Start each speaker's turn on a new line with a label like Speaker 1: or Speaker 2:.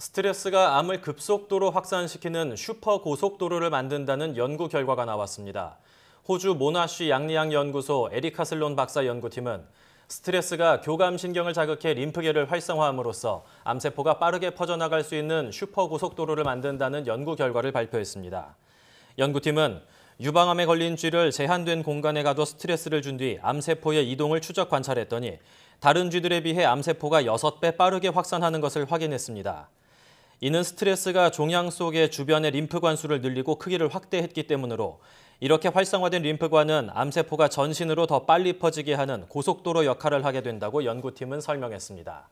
Speaker 1: 스트레스가 암을 급속도로 확산시키는 슈퍼 고속도로를 만든다는 연구 결과가 나왔습니다. 호주 모나쉬 양리학 연구소 에리카슬론 박사 연구팀은 스트레스가 교감신경을 자극해 림프계를 활성화함으로써 암세포가 빠르게 퍼져나갈 수 있는 슈퍼 고속도로를 만든다는 연구 결과를 발표했습니다. 연구팀은 유방암에 걸린 쥐를 제한된 공간에 가둬 스트레스를 준 뒤 암세포의 이동을 추적 관찰했더니 다른 쥐들에 비해 암세포가 6배 빠르게 확산하는 것을 확인했습니다. 이는 스트레스가 종양 속의 주변의 림프관 수를 늘리고 크기를 확대했기 때문으로 이렇게 활성화된 림프관은 암세포가 전신으로 더 빨리 퍼지게 하는 고속도로 역할을 하게 된다고 연구팀은 설명했습니다.